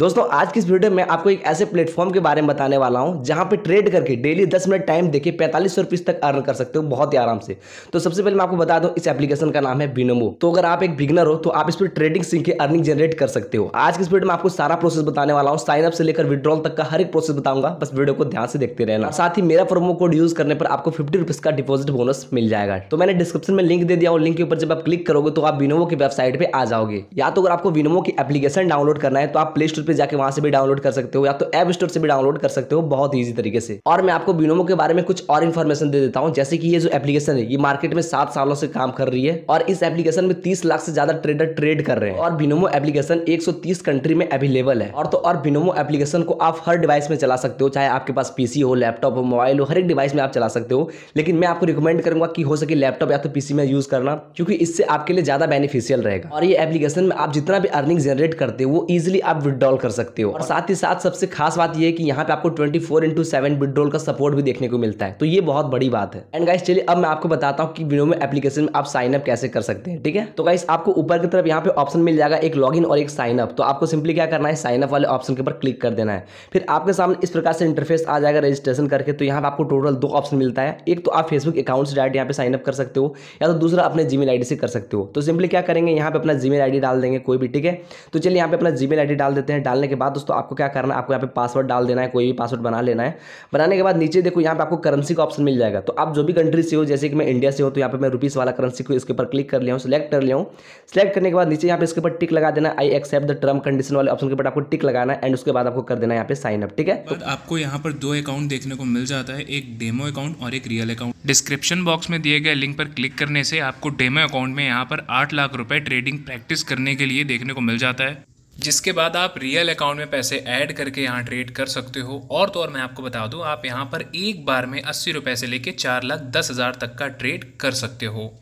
दोस्तों आज की इस वीडियो में आपको एक ऐसे प्लेटफॉर्म के बारे में बताने वाला हूं जहां पे ट्रेड करके डेली 10 मिनट टाइम देके पैंतालीस सौ रुपीज तक अर्न कर सकते हो बहुत ही आराम से तो सबसे पहले मैं आपको बता दूं इस एप्लीकेशन का नाम है बिनोमो तो अगर आप एक बिगनर हो तो आप इस पर ट्रेडिंग सीख के अर्निंग जनरेट कर सकते हो आज की इस वीडियो में आपको सारा प्रोसेस बताने वाला हूँ साइनअप से लेकर विड्रॉल तक का हर एक प्रोसेस बताऊंगा बस वीडियो को ध्यान से देखते रहना साथ ही मेरा प्रोमो कोड यूज करने पर आपको फिफ्टी का डिपोजिट बोनस मिल जाएगा तो मैंने डिस्क्रिप्शन में लिंक दे दिया और लिंक के ऊपर जब आप क्लिक करोगे तो आप बिनोमो की वेबसाइट पर आ जाओगे या तो अगर आपको बिनोमो की एप्लीकेशन डाउनलोड करना है तो आप प्ले स्टोर पे जाकर वहां से भी डाउनलोड कर सकते हो या तो ऐप स्टोर से भी डाउनलोड कर सकते हो बहुत ईजी तरीके से और मैं आपको बिनोमो के बारे में कुछ और इन्फॉर्मेशन दे देता हूँ जैसे कि ये जो एप्लीकेशन है ये मार्केट में सात सालों से काम कर रही है और इस एप्लीकेशन में तीस लाख से ज्यादा ट्रेडर ट्रेड कर रहे हैं और बिनोमो एप्लीकेशन एक कंट्री में अवेलेबल है और तो और बिनोमो एप्लीकेशन को आप हर डिवाइस में चला सकते हो चाहे आपके पास पीसी हो लैपटॉप हो मोबाइल हो हर एक डिवाइस में आप चला सकते हो लेकिन मैं आपको रिकमेंड करूंगा कि हो सके लैपटॉप या तो पीसी में यूज करना क्योंकि इससे आपके लिए ज्यादा बेनिफिशियल रहेगा और ये एप्लीकेशन में आप जितना भी अर्निंग जनरेट करते हो वो इजिली आप विद विड्रॉल कर सकते हो और साथ ही साथ सबसे खास बात यह कि यहाँ पे आपको twenty four into seven withdrawal का सपोर्ट भी देखने को मिलता है तो ये बहुत बड़ी बात है एंड गाइस चलिए अब मैं आपको बताता हूँ कि विनोम एप्लीकेशन में आप साइनअप अप कैसे कर सकते हैं ठीक है तो गाइस आपको ऊपर की तरफ यहाँ पे ऑप्शन मिल जाएगा एक लॉगिन और एक साइन अप तो आपको सिंपली क्या करना है साइन अप वाले ऑप्शन के ऊपर क्लिक कर देना है फिर आपके सामने इस प्रकार से इंटरफेस आ जाएगा रजिस्ट्रेशन करके तो यहाँ पर आपको टोटल दो ऑप्शन मिलता है एक तो आप फेसबुक अकाउंट से डायरेक्ट यहाँ पे साइनअप अप कर सकते हो या तो दूसरा अपने जीमेल डी से कर सकते हो तो सिंपली क्या करेंगे यहाँ पे अपना जीमेल डी डाल देंगे कोई भी ठीक है तो चलिए यहाँ पे अपना जीमेल आईडी डाल देते हैं हैं डालने के बाद दोस्तों आपको क्या करना है आपको यहाँ पे पासवर्ड डाल देना है कोई भी पासवर्ड बना लेना है बनाने के बाद नीचे देखो यहाँ पे आपको करेंसी का ऑप्शन मिल जाएगा तो आप जो भी कंट्री से हो जैसे कि मैं इंडिया से हो तो यहाँ पर मैं रुपीस वाला करेंसी को इसके ऊपर क्लिक कर लिया हूँ सिलेक्ट कर लिया हूँ सिलेक्ट करने के बाद नीचे यहाँ पे इसके ऊपर टिक लगा देना I accept the term condition वाले ऑप्शन के ऊपर आपको टिक लगाना एंड उसके बाद आपको कर देना यहाँ पे साइन अप ठीक है आपको यहाँ पर दो अकाउंट देखने को मिल जाता है एक डेमो अकाउंट और एक रियल अकाउंट डिस्क्रिप्शन बॉक्स में दिए गए लिंक पर क्लिक करने से आपको डेमो अकाउंट में यहाँ पर आठ लाख रुपए ट्रेडिंग प्रैक्टिस करने के लिए देखने को मिल जाता है जिसके बाद आप रियल अकाउंट में पैसे ऐड करके यहाँ ट्रेड कर सकते हो और तो और मैं आपको बता दूँ आप यहाँ पर एक बार में अस्सी रुपये से लेके चार लाख दस हज़ार तक का ट्रेड कर सकते हो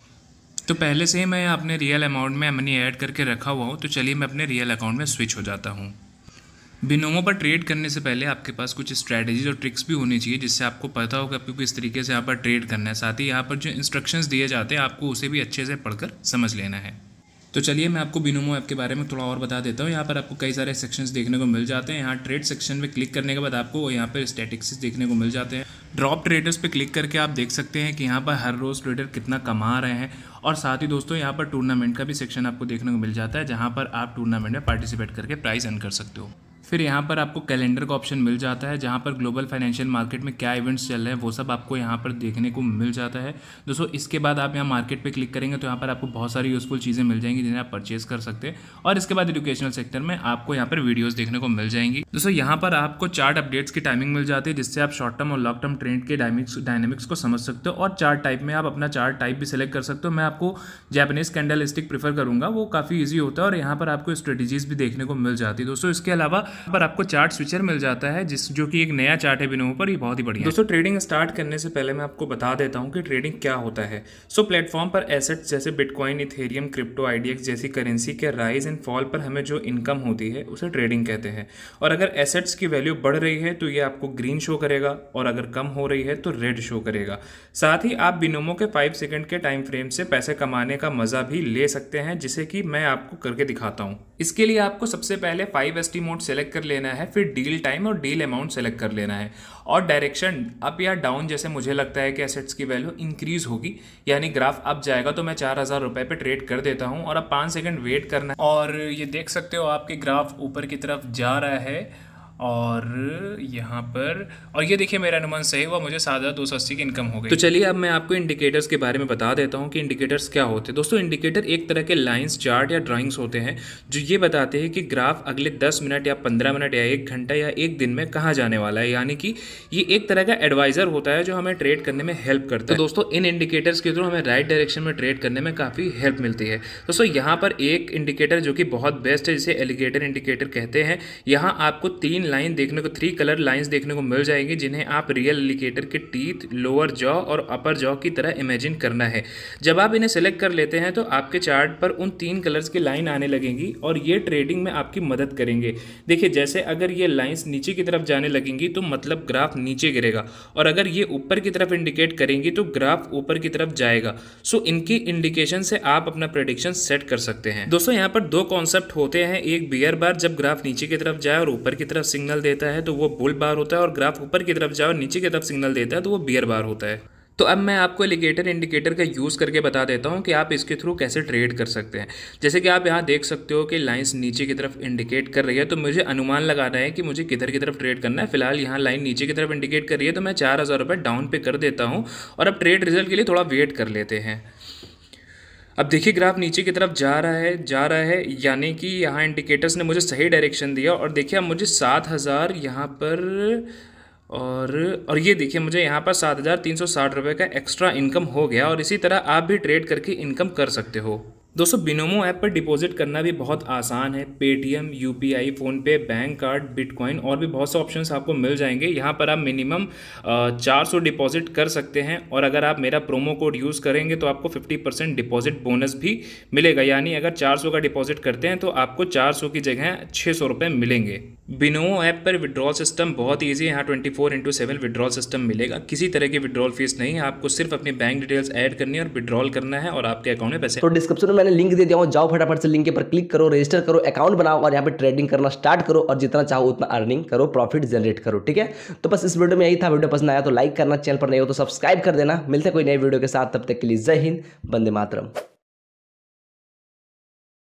तो पहले से ही मैं अपने रियल अमाउंट में मनी ऐड करके रखा हुआ हूँ तो चलिए मैं अपने रियल अकाउंट में स्विच हो जाता हूँ बिनोमो पर ट्रेड करने से पहले आपके पास कुछ स्ट्रैटेजीज और ट्रिक्स भी होनी चाहिए जिससे आपको पता होगा आपको किस तरीके से यहाँ पर ट्रेड करना है साथ ही यहाँ पर जो इंस्ट्रक्शंस दिए जाते हैं आपको उसे भी अच्छे से पढ़कर समझ लेना है तो चलिए मैं आपको बिनोमो ऐप के बारे में थोड़ा और बता देता हूँ यहाँ पर आपको कई सारे सेक्शंस देखने को मिल जाते हैं यहाँ ट्रेड सेक्शन में क्लिक करने के बाद आपको यहाँ पर स्टेटिक्स देखने को मिल जाते हैं ड्रॉप ट्रेडर्स पे क्लिक करके आप देख सकते हैं कि यहाँ पर हर रोज़ ट्रेडर कितना कमा रहे हैं और साथ ही दोस्तों यहाँ पर टूर्नामेंट का भी सेक्शन आपको देखने को मिल जाता है जहाँ पर आप टूर्नामेंट में पार्टिसिपेट करके प्राइज़ अर्न कर सकते हो फिर यहाँ पर आपको कैलेंडर का ऑप्शन मिल जाता है जहाँ पर ग्लोबल फाइनेंशियल मार्केट में क्या इवेंट्स चल रहे हैं वो सब आपको यहाँ पर देखने को मिल जाता है दोस्तों इसके बाद आप यहाँ मार्केट पे क्लिक करेंगे तो यहाँ पर आपको बहुत सारी यूज़फुल चीज़ें मिल जाएंगी जिन्हें आप परचेज कर सकते हैं और इसके बाद एजुकेशनल सेक्टर में आपको यहाँ पर वीडियोज़ देखने को मिल जाएंगी दोस्तों यहाँ पर आपको चार्ट अपडेट्स की टाइमिंग मिल जाती है जिससे आप शॉर्ट टर्म और लॉन्ग टर्म ट्रेंड के डायमिक्स डायनेमिक्स को समझ सकते हो और चार्ट टाइप में आप अपना चार्ट टाइप भी सिलेक्ट कर सकते हो मैं आपको जैपनीज कैंडलिस्टिक प्रीफर करूँगा वो काफ़ी ईजी होता है और यहाँ पर आपको स्ट्रेटेजीज भी देखने को मिल जाती है दोस्तों इसके अलावा पर आपको चार्ट स्विचर मिल जाता है जिस जो कि एक नया चार्ट है बिनो पर ये बहुत ही बढ़िया दोस्तों ट्रेडिंग स्टार्ट करने से पहले मैं आपको बता देता हूँ कि ट्रेडिंग क्या होता है सो प्लेटफॉर्म पर एसेट्स जैसे बिटकॉइन इथेरियम क्रिप्टो आइडियक्स जैसी करेंसी के राइज एंड फॉल पर हमें जो इनकम होती है उसे ट्रेडिंग कहते हैं और अगर एसेट्स की वैल्यू बढ़ रही है तो ये आपको ग्रीन शो करेगा और अगर कम हो रही है तो रेड शो करेगा साथ ही आप बिनोमो के फाइव सेकेंड के टाइम फ्रेम से पैसे कमाने का मज़ा भी ले सकते हैं जिसे कि मैं आपको करके दिखाता हूँ इसके लिए आपको सबसे पहले फाइव एस मोड सेलेक्ट कर लेना है फिर डील टाइम और डील अमाउंट सेलेक्ट कर लेना है और डायरेक्शन अप या डाउन जैसे मुझे लगता है कि एसेट्स की वैल्यू इंक्रीज होगी यानी ग्राफ अप जाएगा तो मैं चार हज़ार रुपये पर ट्रेड कर देता हूँ और अब पाँच सेकेंड वेट करना है और ये देख सकते हो आपके ग्राफ ऊपर की तरफ जा रहा है और यहाँ पर और ये देखिए मेरा अनुमान सही हुआ मुझे सात हज़ार दो सौ अस्सी की इनकम हो गई तो चलिए अब मैं आपको इंडिकेटर्स के बारे में बता देता हूँ कि इंडिकेटर्स क्या होते हैं दोस्तों इंडिकेटर एक तरह के लाइंस चार्ट या ड्राइंग्स होते हैं जो ये बताते हैं कि ग्राफ अगले दस मिनट या पंद्रह मिनट या एक घंटा या एक दिन में कहाँ जाने वाला है यानी कि ये एक तरह का एडवाइज़र होता है जो हमें ट्रेड करने में हेल्प करता तो है तो दोस्तों इन इंडिकेटर्स के थ्रू हमें राइट डायरेक्शन में ट्रेड करने में काफ़ी हेल्प मिलती है दोस्तों यहाँ पर एक इंडिकेटर जो कि बहुत बेस्ट है जिसे एलिगेटर इंडिकेटर कहते हैं यहाँ आपको तीन लाइन देखने को थ्री कलर लाइंस देखने को मिल जाएंगी जिन्हें आप रियल एलिगेटर के टीथ लोअर जॉ और अपर जॉ की तरह इमेजिन करना है जब आप इन्हें सेलेक्ट कर लेते हैं तो आपके चार्ट पर उन तीन कलर्स की लाइन आने लगेंगी और ये ट्रेडिंग में आपकी मदद करेंगे देखिए जैसे अगर ये लाइन्स नीचे की तरफ जाने लगेंगी तो मतलब ग्राफ नीचे गिरेगा और अगर ये ऊपर की तरफ इंडिकेट करेंगी तो ग्राफ ऊपर की तरफ जाएगा सो इनकी इंडिकेशन से आप अपना प्रडिक्शन सेट कर सकते हैं दोस्तों यहाँ पर दो कॉन्सेप्ट होते हैं एक बियर बार जब ग्राफ नीचे की तरफ जाए और ऊपर की तरफ सिग्नल देता है तो वो बुल बार होता है और ग्राफ ऊपर की तरफ जाओ नीचे की तरफ सिग्नल देता है तो वो बियर बार होता है तो अब मैं आपको एलिगेटर इंडिकेटर का यूज़ करके बता देता हूँ कि आप इसके थ्रू कैसे ट्रेड कर सकते हैं जैसे कि आप यहाँ देख सकते हो कि लाइंस नीचे की तरफ इंडिकेट कर रही है तो मुझे अनुमान लगाना है कि मुझे किधर की तरफ ट्रेड करना है फिलहाल यहाँ लाइन नीचे की तरफ इंडिकेट कर रही है तो मैं चार हज़ार रुपये डाउन पे कर देता हूँ और अब ट्रेड रिजल्ट के लिए थोड़ा वेट कर लेते हैं अब देखिए ग्राफ नीचे की तरफ जा रहा है जा रहा है यानी कि यहाँ इंडिकेटर्स ने मुझे सही डायरेक्शन दिया और देखिए अब मुझे सात हज़ार यहाँ पर और और ये देखिए मुझे यहाँ पर सात हज़ार तीन सौ साठ रुपये का एक्स्ट्रा इनकम हो गया और इसी तरह आप भी ट्रेड करके इनकम कर सकते हो दोस्तों बिनोमो ऐप पर डिपॉजिट करना भी बहुत आसान है Paytm U P I PhonePe bank card bitcoin और भी बहुत से ऑप्शंस आपको मिल जाएंगे यहाँ पर आप मिनिमम चार सौ डिपॉजिट कर सकते हैं और अगर आप मेरा प्रोमो कोड यूज़ करेंगे तो आपको फिफ्टी परसेंट डिपॉजिट बोनस भी मिलेगा यानी अगर चार सौ का डिपॉजिट करते हैं तो आपको चार सौ की जगह छः सौ रुपये मिलेंगे बिनो ऐप पर विड्रॉल सिस्टम बहुत ईजी है यहाँ twenty four into seven withdrawal system मिलेगा किसी तरह की विड्रॉल फीस नहीं है आपको सिर्फ अपनी बैंक डिटेल्स ऐड करनी है और विड्रॉल करना है और आपके अकाउंट में पैसे तो डिस्क्रिप्शन में मैंने लिंक दे दिया हूँ जाओ फटाफट से लिंक पर क्लिक करो रजिस्टर करो अकाउंट बनाओ और यहाँ पर ट्रेडिंग करना स्टार्ट करो और जितना चाहो उतना अर्निंग करो प्रॉफिट जनरेट करो ठीक है तो बस इस वीडियो में यही था वीडियो पसंद आया तो लाइक करना चैनल पर नहीं हो तो सब्सक्राइब कर देना मिलते कोई नई वीडियो के साथ तब तक के लिए जय हिंद बंदे मातरम